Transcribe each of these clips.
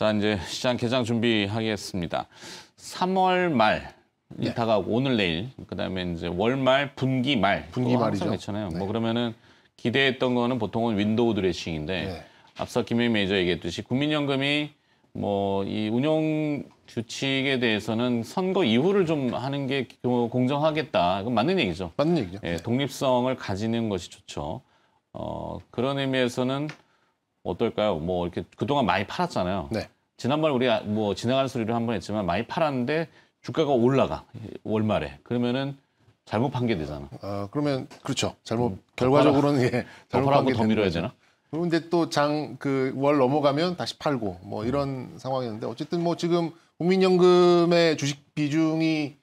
자, 이제 시장 개장 준비하겠습니다. 3월 말 예. 이따가 오늘 내일 그다음에 이제 월말 분기 말 분기 말이죠. 그렇잖아요. 뭐 네. 뭐 그러면은 기대했던 거는 보통은 윈도우 드레싱인데 네. 앞서 김혜미 매니저 얘기했듯이 국민연금이 뭐 이 운영 규칙에 대해서는 선거 이후를 좀 하는 게 그 공정하겠다. 그건 맞는 얘기죠. 맞는 얘기죠. 예, 네. 독립성을 가지는 것이 좋죠. 어, 그런 의미에서는 어떨까요? 뭐 이렇게 그동안 많이 팔았잖아요. 네. 지난번 우리 아, 뭐 지나가는 소리를 한 번 했지만 많이 팔았는데 주가가 올라가 월말에 그러면은 잘못 판게되잖아 아, 그러면 그렇죠. 잘못 음, 결과적으로는 예, 잘못 판게더 밀어야 되나? 그런데 또 장 그 월 넘어가면 다시 팔고 뭐 음. 이런 음. 상황이었는데 어쨌든 뭐 지금 국민연금의 주식 비중이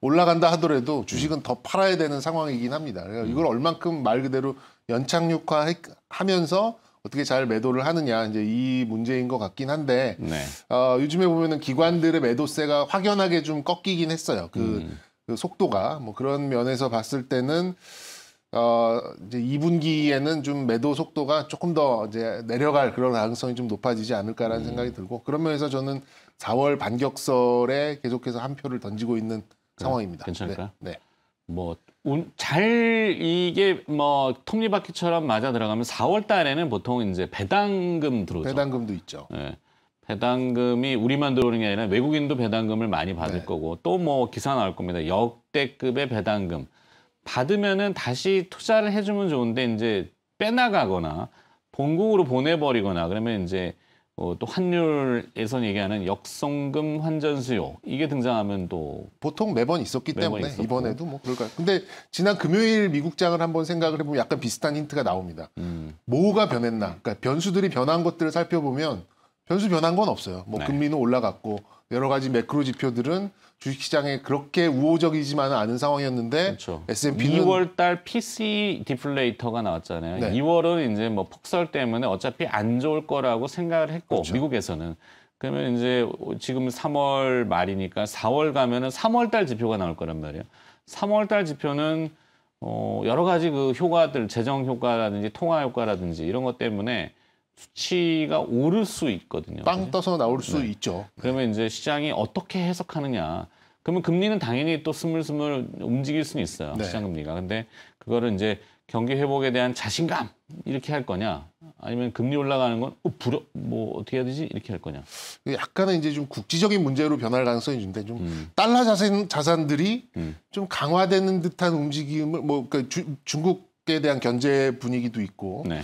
올라간다 하더라도 음. 주식은 음. 더 팔아야 되는 상황이긴 합니다. 그러니까 이걸 얼만큼 말 그대로 연착륙화하면서 어떻게 잘 매도를 하느냐 이제 이 문제인 것 같긴 한데 네. 어, 요즘에 보면은 기관들의 매도세가 확연하게 좀 꺾이긴 했어요. 그, 음. 그 속도가 뭐 그런 면에서 봤을 때는 어, 이제 2분기에는 좀 매도 속도가 조금 더 이제 내려갈 그런 가능성이 좀 높아지지 않을까라는 음. 생각이 들고 그런 면에서 저는 4월 반격설에 계속해서 한 표를 던지고 있는 네. 상황입니다. 괜찮을까요? 네. 네. 뭐잘 이게 뭐 톱니바퀴처럼 맞아 들어가면 4월 달에는 보통 이제 배당금 들어오죠. 배당금도 있죠. 네. 배당금이 우리만 들어오는 게 아니라 외국인도 배당금을 많이 받을 네. 거고 또 뭐 기사 나올 겁니다. 역대급의 배당금 받으면은 다시 투자를 해주면 좋은데 이제 빼나가거나 본국으로 보내버리거나 그러면 이제 어, 또 환율에선 얘기하는 역성금 환전 수요 이게 등장하면 또 보통 매번 있었기 매번 때문에 있었고. 이번에도 뭐 그럴까요? 근데 지난 금요일 미국장을 한번 생각을 해보면 약간 비슷한 힌트가 나옵니다. 음. 뭐가 변했나? 그러니까 변수들이 변한 것들을 살펴보면 변수 변한 건 없어요. 뭐 네. 금리는 올라갔고 여러 가지 매크로 지표들은 주식시장에 그렇게 우호적이지만은 않은 상황이었는데 그렇죠. S&P는 2월달 PC 디플레이터가 나왔잖아요. 네. 2월은 이제 뭐 폭설 때문에 어차피 안 좋을 거라고 생각을 했고 그렇죠. 미국에서는 그러면 이제 지금 3월 말이니까 4월 가면은 3월달 지표가 나올 거란 말이에요. 3월달 지표는 어 여러 가지 그 효과들 재정 효과라든지 통화 효과라든지 이런 것 때문에 수치가 오를 수 있거든요. 땅 떠서 나올 수 네. 있죠. 그러면 이제 시장이 어떻게 해석하느냐. 그러면 금리는 당연히 또 스물스물 움직일 수는 있어요. 네. 시장 금리가. 근데 그거를 이제 경기 회복에 대한 자신감 이렇게 할 거냐 아니면 금리 올라가는 건 어, 불어 뭐 어떻게 해야 되지 이렇게 할 거냐 약간은 이제 좀 국지적인 문제로 변할 가능성이 있는데 좀 음. 달러 자산 자산들이 음. 좀 강화되는 듯한 움직임을 뭐 그러니까 주, 중국에 대한 견제 분위기도 있고 네.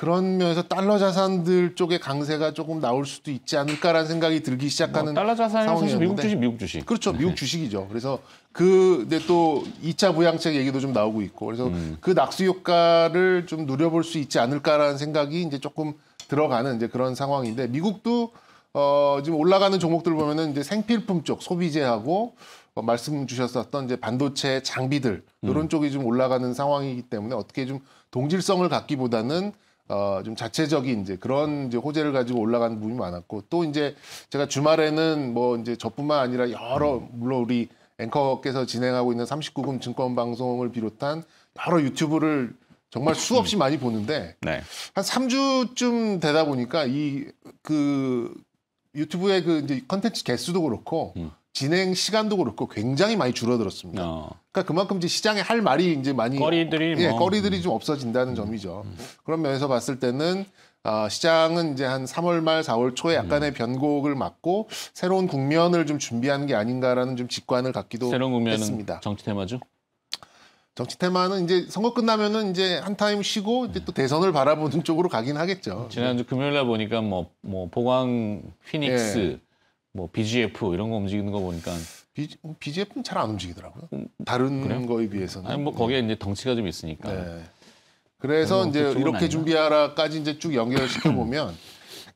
그런 면에서 달러 자산들 쪽에 강세가 조금 나올 수도 있지 않을까라는 생각이 들기 뭐 시작하는 뭐 달러 자산이 사실 미국 주식, 미국 주식. 그렇죠. 미국 음. 주식이죠. 그래서 그 근데 또 2차 부양책 얘기도 좀 나오고 있고. 그래서 음. 그 낙수 효과를 좀 누려볼 수 있지 않을까라는 생각이 이제 조금 들어가는 이제 그런 상황인데 미국도 어 지금 올라가는 종목들 보면은 이제 생필품 쪽 소비재하고 어, 말씀 주셨었던 이제 반도체 장비들 이런 음. 쪽이 좀 올라가는 상황이기 때문에 어떻게 좀 동질성을 갖기보다는 어, 좀 자체적인 이제 그런 이제 호재를 가지고 올라가는 부분이 많았고 또 이제 제가 주말에는 뭐 이제 저뿐만 아니라 여러 물론 우리 앵커께서 진행하고 있는 39금 증권 방송을 비롯한 여러 유튜브를 정말 수없이 많이 보는데 네. 한 3주쯤 되다 보니까 이 그 유튜브의 그 이제 컨텐츠 개수도 그렇고 음. 진행 시간도 그렇고 굉장히 많이 줄어들었습니다. 어. 그러니까 그만큼 이제 시장에 할 말이 이제 많이 거리들이 예, 뭐. 거리들이 음. 좀 없어진다는 음. 점이죠. 음. 그런 면에서 봤을 때는 어, 시장은 이제 한 3월 말 4월 초에 약간의 음. 변곡을 맞고 새로운 국면을 좀 준비하는 게 아닌가라는 좀 직관을 갖기도 새로운 국면은 했습니다. 정치 테마죠? 정치 테마는 이제 선거 끝나면은 이제 한 타임 쉬고 이제 음. 또 대선을 바라보는 쪽으로 가긴 하겠죠. 지난주 금요일 날 보니까 뭐, 뭐 보광 휘닉스 예. 뭐 BGF 이런 거 움직이는 거 보니까 어, B, BGF는 잘 안 움직이더라고요. 음, 다른 그래요? 거에 비해서는. 아니 뭐 거기에 네. 이제 덩치가 좀 있으니까. 네. 그래서 이제 이렇게 아닌가? 준비하라까지 이제 쭉 연결시켜 보면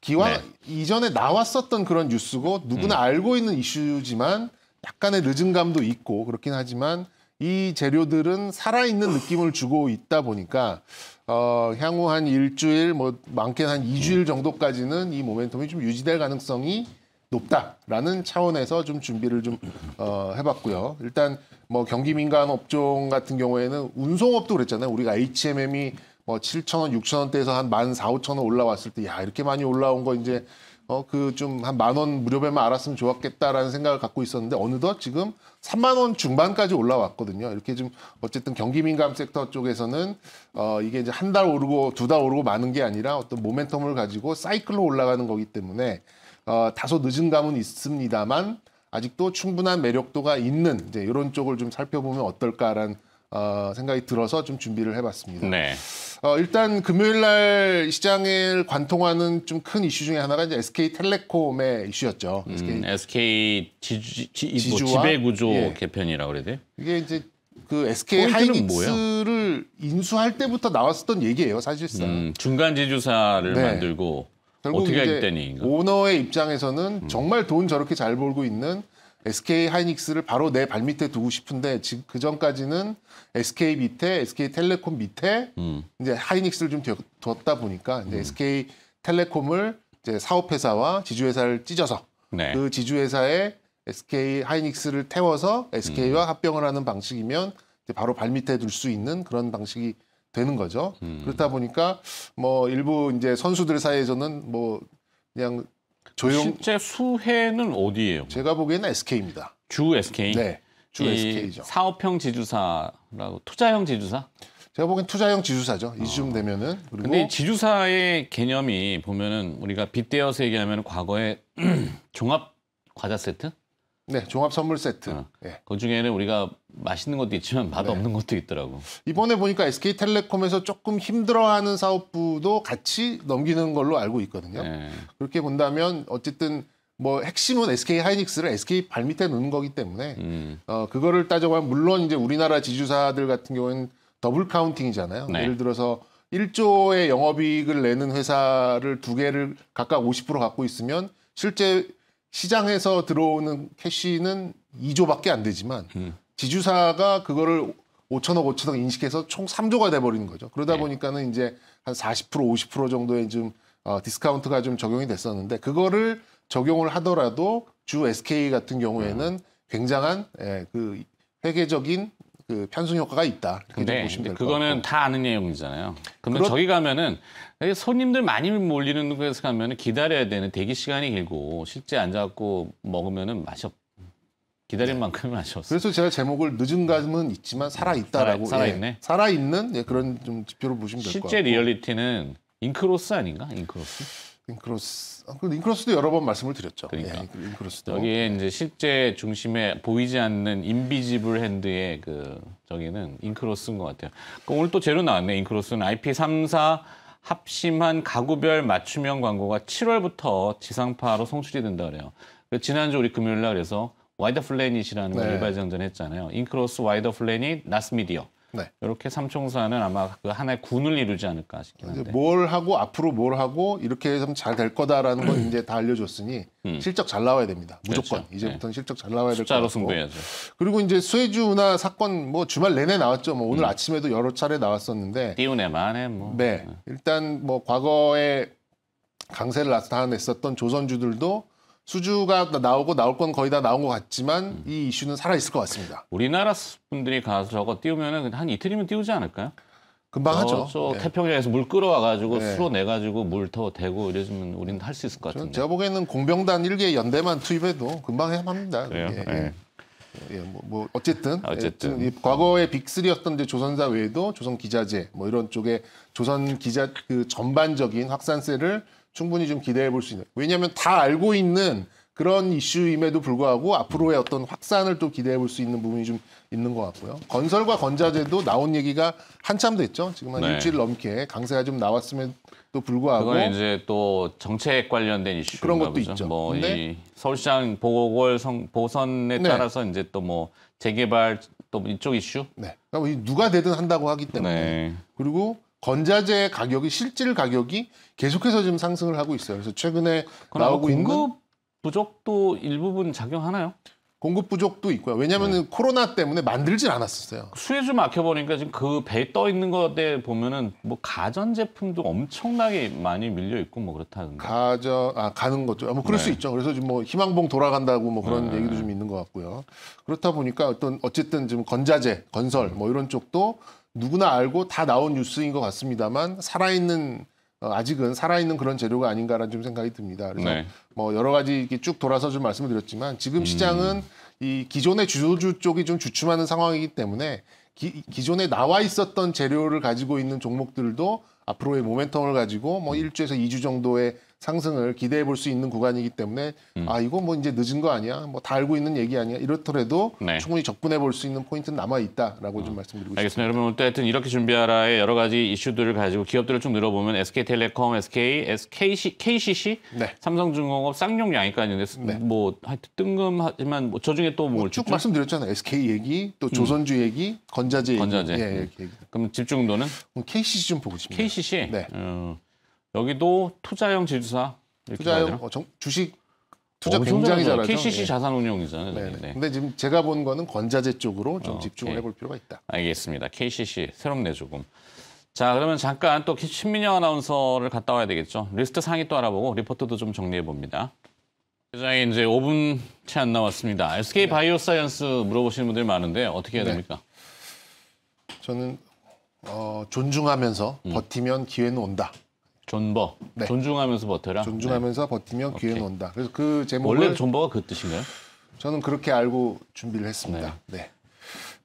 기왕 네. 이전에 나왔었던 그런 뉴스고 누구나 음. 알고 있는 이슈지만 약간의 늦은감도 있고 그렇긴 하지만 이 재료들은 살아있는 느낌을 주고 있다 보니까 어, 향후 한 일주일 뭐 많게는 한 2주일 음. 정도까지는 이 모멘텀이 좀 유지될 가능성이 높다라는 차원에서 좀 준비를 좀 어, 해봤고요. 일단 뭐 경기 민간 업종 같은 경우에는 운송업도 그랬잖아요. 우리가 HMM이 뭐 7천 원, 6천 원대에서 한만 4, 5천 원 올라왔을 때 야 이렇게 많이 올라온 거 이제 어 그 좀 한 만 원 무렵에만 알았으면 좋았겠다라는 생각을 갖고 있었는데 어느덧 지금 3만 원 중반까지 올라왔거든요. 이렇게 좀 어쨌든 경기 민감 섹터 쪽에서는 어 이게 이제 한 달 오르고 두 달 오르고 많은 게 아니라 어떤 모멘텀을 가지고 사이클로 올라가는 거기 때문에 어, 다소 늦은 감은 있습니다만 아직도 충분한 매력도가 있는 이제 이런 쪽을 좀 살펴보면 어떨까라는 어, 생각이 들어서 좀 준비를 해봤습니다. 네. 어, 일단 금요일 날 시장을 관통하는 좀 큰 이슈 중에 하나가 이제 SK 텔레콤의 이슈였죠. SK, 음, SK 지주, 지, 뭐 지배구조 예. 개편이라고 그래야 돼? 이게 이제 그 SK 하이닉스를 인수할 때부터 나왔었던 얘기예요, 사실상. 음, 중간 지주사를 네. 만들고 결국 이제 오너의 입장에서는 음. 정말 돈 저렇게 잘 벌고 있는 SK 하이닉스를 바로 내 발밑에 두고 싶은데 지금 그 전까지는 SK 밑에 SK 텔레콤 밑에 음. 이제 하이닉스를 좀 뒀다 보니까 이제 음. SK 텔레콤을 이제 사업회사와 지주회사를 찢어서 네. 그 지주회사에 SK 하이닉스를 태워서 SK와 음. 합병을 하는 방식이면 바로 발밑에 둘 수 있는 그런 방식이 되는 거죠. 음. 그렇다 보니까 뭐 일부 이제 선수들 사이에서는 뭐 그냥 조용. 실제 수혜는 어디예요? 제가 보기에는 SK입니다. 주 SK. 네, 주 SK죠. 사업형 지주사라고 투자형 지주사? 제가 보기엔 투자형 지주사죠. 이쯤 되면은. 그리고 근데 지주사의 개념이 보면은 우리가 빗대어서 얘기하면 과거에 종합 과자 세트? 네, 종합 선물 세트. 어. 네. 그 중에는 우리가 맛있는 것도 있지만 맛 네. 없는 것도 있더라고. 이번에 보니까 SK텔레콤에서 조금 힘들어하는 사업부도 같이 넘기는 걸로 알고 있거든요. 네. 그렇게 본다면 어쨌든 뭐 핵심은 SK 하이닉스를 SK 발밑에 놓는 거기 때문에 음. 어, 그거를 따져보면 물론 이제 우리나라 지주사들 같은 경우는 더블 카운팅이잖아요. 네. 예를 들어서 1조의 영업이익을 내는 회사를 두 개를 각각 50% 갖고 있으면 실제 시장에서 들어오는 캐시는 2조밖에 안 되지만 음. 지주사가 그거를 5천억, 5천억 인식해서 총 3조가 돼버리는 거죠. 그러다 네. 보니까는 이제 한 40% 50% 정도의 좀 어, 디스카운트가 좀 적용이 됐었는데 그거를 적용을 하더라도 주 SK 같은 경우에는 음. 굉장한 예, 그 회계적인 그 편승 효과가 있다. 네, 근데 그거는 다 아는 내용이잖아요. 그러면 그렇... 저기 가면은 손님들 많이 몰리는 곳에 가면은 기다려야 되는 대기 시간이 길고 실제 앉아갖고 먹으면은 맛이 없. 기다린 만큼 맛이 없어. 그래서 제가 제목을 늦은 감은 있지만 살아 있다라고 살아, 있네 예, 살아 있는 예, 그런 좀 지표로 보시면 될 것 같고. 실제 리얼리티는 잉크로스 아닌가? 잉크로스. 인크로스, 인크로스도 아, 여러 번 말씀을 드렸죠. 그러니까 예, 인크로스도 그 여기에 예. 이제 실제 중심에 보이지 않는 인비지블 핸드의 그 저기는 인크로스인 것 같아요. 그럼 오늘 또 재료 나왔네. 인크로스는 IP 3사 합심한 가구별 맞춤형 광고가 7월부터 지상파로 송출이 된다 그래요. 그래서 지난주 우리 금요일 날 그래서 와이더 플래닛이라는 네. 걸 일발장전 했잖아요. 인크로스 와이더 플래닛 나스미디어 네. 이렇게 삼총사는 아마 그 하나의 군을 이루지 않을까 싶긴 한데. 뭘 하고 앞으로 뭘 하고 이렇게 하면 잘될 거다라는 건 음. 이제 다 알려줬으니 음. 실적 잘 나와야 됩니다. 그렇죠. 무조건 그렇죠. 이제부터는 네. 실적 잘 나와야 될것 같고. 승부해야죠. 그리고 이제 스웨즈 운하 사건 뭐 주말 내내 나왔죠. 뭐 오늘 음. 아침에도 여러 차례 나왔었는데. 띄우네만에 뭐. 네. 네. 일단 뭐 과거에 강세를 나타냈었던 조선주들도 수주가 나오고 나올 건 거의 다 나온 것 같지만 음. 이 이슈는 살아 있을 것 같습니다. 우리나라 분들이 가서 저거 띄우면은 한 이틀이면 띄우지 않을까요? 금방 저, 하죠. 저 네. 태평양에서 물 끌어와가지고 네. 수로 내가지고 물터 대고 이러면 우리는 할 수 있을 것 같은데. 제가 보기에는 공병단 일개 연대만 투입해도 금방 해합니다. 그래요? 예, 네. 예. 뭐, 뭐, 어쨌든, 아, 어쨌든. 예, 예 과거의 빅리였던 조선사 외에도 조선 기자재 뭐 이런 쪽에 조선 기자 그 전반적인 확산세를 충분히 좀 기대해 볼 수 있는. 왜냐하면 다 알고 있는 그런 이슈임에도 불구하고 앞으로의 어떤 확산을 또 기대해 볼 수 있는 부분이 좀 있는 것 같고요. 건설과 건자재도 나온 얘기가 한참 됐죠. 지금 한 네. 일주일 넘게 강세가 좀나왔음에도 불구하고 그건 이제 또 정책 관련된 이슈 그런 것도 보죠. 있죠. 뭐이 서울시장 보궐 선 보선에 네. 따라서 이제 또 뭐 재개발 또 이쪽 이슈. 네. 그러니까 뭐 누가 되든 한다고 하기 때문에 네. 그리고 건자재 가격이 실질 가격이 계속해서 지금 상승을 하고 있어요. 그래서 최근에 나오고 있는 공급 부족도 일부분 작용하나요? 공급 부족도 있고요. 왜냐하면 네. 코로나 때문에 만들질 않았었어요. 수혜주 막혀버리니까 지금 그 배 떠 있는 것에 보면은 뭐 가전 제품도 엄청나게 많이 밀려 있고 뭐 그렇다는데. 가전 아 가는 것도 뭐 그럴 네. 수 있죠. 그래서 지금 뭐 희망봉 돌아간다고 뭐 그런 네. 얘기도 좀 있는 것 같고요. 그렇다 보니까 어떤 어쨌든 지금 건자재 건설 뭐 이런 쪽도 누구나 알고 다 나온 뉴스인 것 같습니다만 살아있는 어, 아직은 살아있는 그런 재료가 아닌가라는 좀 생각이 듭니다. 그래서 네. 뭐 여러 가지 이렇게 쭉 돌아서 좀 말씀을 드렸지만 지금 음. 시장은 이 기존의 주주 쪽이 좀 주춤하는 상황이기 때문에 기, 기존에 나와 있었던 재료를 가지고 있는 종목들도 앞으로의 모멘텀을 가지고 뭐 음. 1주에서 2주 정도의 상승을 기대해 볼 수 있는 구간이기 때문에 음. 아 이거 뭐 이제 늦은 거 아니야 뭐 다 알고 있는 얘기 아니야 이렇더라도 네. 충분히 접근해 볼 수 있는 포인트는 남아 있다라고 어. 좀 음. 말씀드리고 알겠습니다. 싶습니다. 여러분 또 하여튼 이렇게 준비하라의 여러 가지 이슈들을 가지고 기업들을 쭉 늘어보면 SK텔레콤, SK, SKC, KCC, 네. 삼성중공업 쌍용 양이까지인데 네. 뭐 하여튼 뜬금하지만 뭐 저중에 또 뭐쭉 뭐 말씀드렸잖아요. SK 얘기 또 음. 조선주 음. 얘기, 건자재, 건자재. 얘기, 예, 예, 얘기. 그럼 집중도는 KCC 좀 보고 싶습니다. KCC. 네. 음. 여기도 투자형 지주사 투자형 어, 정, 주식 투자 굉장히 뭐 잘하죠. KCC 예. 자산운용이잖아요. 네네. 네. 데 지금 제가 본 거는 권자재 쪽으로 좀 어, 집중을 예. 해볼 필요가 있다. 알겠습니다. KCC 새롭네 조금. 자 그러면 잠깐 또 신민영 아나운서를 갔다 와야 되겠죠. 리스트 상위 또 알아보고 리포트도 좀 정리해 봅니다. 회장이 이제 5분 채안 남았습니다. SK 바이오사이언스 물어보시는 분들이 많은데 어떻게 해야 네. 됩니까? 네. 저는 어, 존중하면서 음. 버티면 기회는 온다. 존버. 네. 존중하면서 버텨라. 존중하면서 네. 버티면 기회는 온다. 그래서 그 제목을 원래 존버가 그 뜻인가요? 저는 그렇게 알고 준비를 했습니다. 네. 네.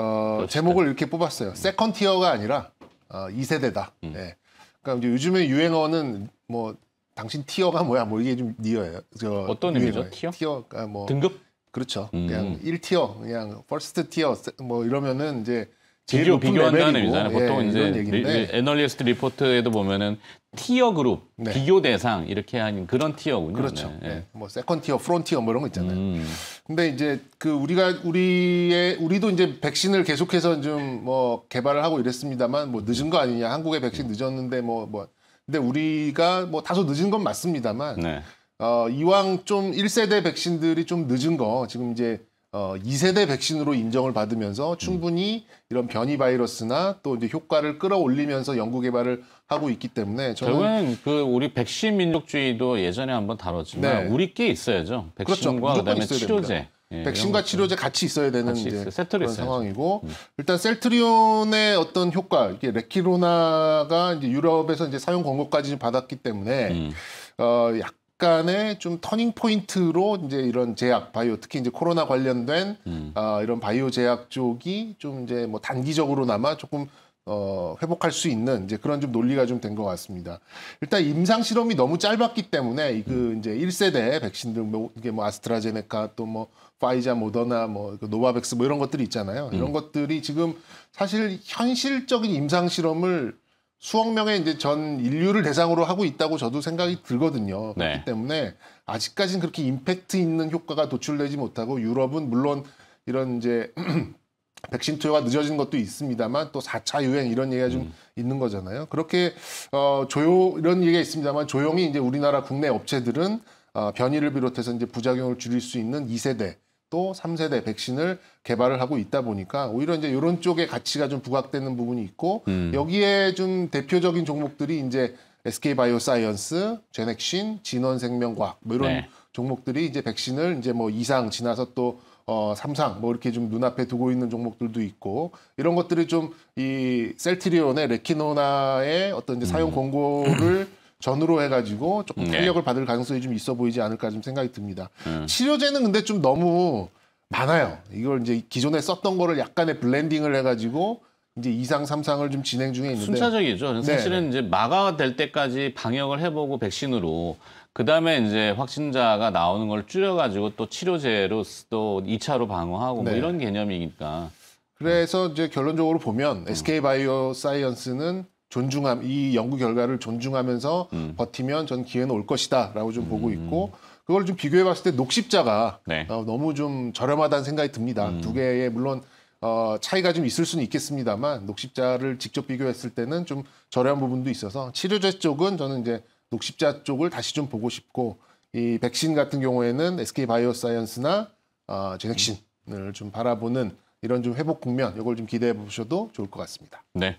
어, 제목을 이렇게 뽑았어요. 세컨 티어가 아니라 어, 2세대다. 음. 네. 그러니까 이제 요즘에 유행어는 뭐 당신 티어가 뭐야? 뭐 이게 좀 니어예요. 저 어떤 의미죠? 티어? 티어가 뭐 등급? 그렇죠. 음. 그냥 1티어, 그냥 퍼스트 티어 뭐 이러면은 이제 제일 비교, 한다는 의미잖아요. 보통 예, 이제 리, 애널리스트 리포트에도 보면은 티어 그룹, 네. 비교 대상 이렇게 하는 그런 티어군요. 그렇죠. 네. 네. 네. 뭐 세컨 티어, 프론 티어 뭐 이런 거 있잖아요. 음. 근데 이제 그 우리가 우리의 우리도 이제 백신을 계속해서 좀 뭐 개발을 하고 이랬습니다만 뭐 늦은 거 아니냐. 한국의 백신 늦었는데 뭐뭐 뭐. 근데 우리가 뭐 다소 늦은 건 맞습니다만 네. 어 이왕 좀 1세대 백신들이 좀 늦은 거 지금 이제 어, 2세대 백신으로 인정을 받으면서 충분히 이런 변이 바이러스나 또 이제 효과를 끌어올리면서 연구 개발을 하고 있기 때문에 저는 결국엔 그 우리 백신 민족주의도 예전에 한번 다뤘지만 네. 우리끼 있어야 백신과 그렇죠. 그다음에 있어야 치료제. 예, 백신과 치료제 같이 있어야 되는 같이 이제 그런 있어야죠. 상황이고 음. 일단 셀트리온의 어떤 효과 이게 레키로나가 이제 유럽에서 이제 사용 권고까지 받았기 때문에 음. 어, 약 약간의 좀 터닝 포인트로 이제 이런 제약 바이오 특히 이제 코로나 관련된 음. 어, 이런 바이오 제약 쪽이 좀 이제 뭐 단기적으로나마 조금 어, 회복할 수 있는 이제 그런 좀 논리가 좀 된 것 같습니다. 일단 임상 실험이 너무 짧았기 때문에 그 음. 이제 1세대 백신들 뭐 이게 뭐 아스트라제네카 또 뭐 파이자 모더나 뭐 그 노바백스 뭐 이런 것들이 있잖아요. 음. 이런 것들이 지금 사실 현실적인 임상 실험을 수억 명의 이제 전 인류를 대상으로 하고 있다고 저도 생각이 들거든요. 네. 그렇기 때문에 아직까지는 그렇게 임팩트 있는 효과가 도출되지 못하고 유럽은 물론 이런 이제 백신 투여가 늦어진 것도 있습니다만 또 4차 유행 이런 얘기가 좀 음. 있는 거잖아요. 그렇게 어 조용 이런 얘기가 있습니다만 조용히 이제 우리나라 국내 업체들은 어, 변이를 비롯해서 이제 부작용을 줄일 수 있는 2세대 또 3세대 백신을 개발을 하고 있다 보니까 오히려 이제 이런 쪽에 가치가 좀 부각되는 부분이 있고 음. 여기에 좀 대표적인 종목들이 이제 SK 바이오사이언스, 제넥신, 진원생명과학 뭐 이런 네. 종목들이 이제 백신을 이제 뭐 이상 지나서 또 어, 삼상 뭐 이렇게 좀 눈앞에 두고 있는 종목들도 있고 이런 것들이 좀 이 셀트리온의 레키노나의 어떤 이제 사용 음. 권고를 전으로 해가지고 조금 네. 탄력을 네. 받을 가능성이 좀 있어 보이지 않을까 좀 생각이 듭니다. 음. 치료제는 근데 좀 너무 많아요. 이걸 이제 기존에 썼던 거를 약간의 블렌딩을 해가지고 이제 이상삼상을좀 진행 중에 있는데 순차적이죠. 네, 사실은 네. 이제 마가될 때까지 방역을 해보고 백신으로 그 다음에 이제 확진자가 나오는 걸 줄여가지고 또 치료제로 또 2차로 방어하고 뭐 네. 뭐 이런 개념이니까. 그래서 이제 결론적으로 보면 SK 음. 바이오 사이언스는 존중함 이 연구 결과를 존중하면서 음. 버티면 전 기회는 올 것이다라고 좀 음. 보고 있고 그걸 좀 비교해 봤을 때 녹십자가 네. 어, 너무 좀 저렴하다는 생각이 듭니다. 음. 두 개의 물론 어, 차이가 좀 있을 수는 있겠습니다만 녹십자를 직접 비교했을 때는 좀 저렴한 부분도 있어서 치료제 쪽은 저는 이제 녹십자 쪽을 다시 좀 보고 싶고 이 백신 같은 경우에는 SK 바이오사이언스나 어, 제넥신을 좀 바라보는 이런 좀 회복 국면 이걸 좀 기대해 보셔도 좋을 것 같습니다. 네.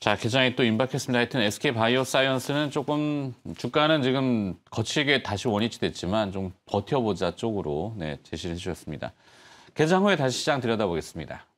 자, 계장이또 임박했습니다. 하여튼 SK 바이오사이언스는 조금 주가는 지금 거칠게 다시 원위치 됐지만 좀 버텨보자 쪽으로 네, 제시를 해 주셨습니다. 계장 후에 다시 시장 들여다보겠습니다.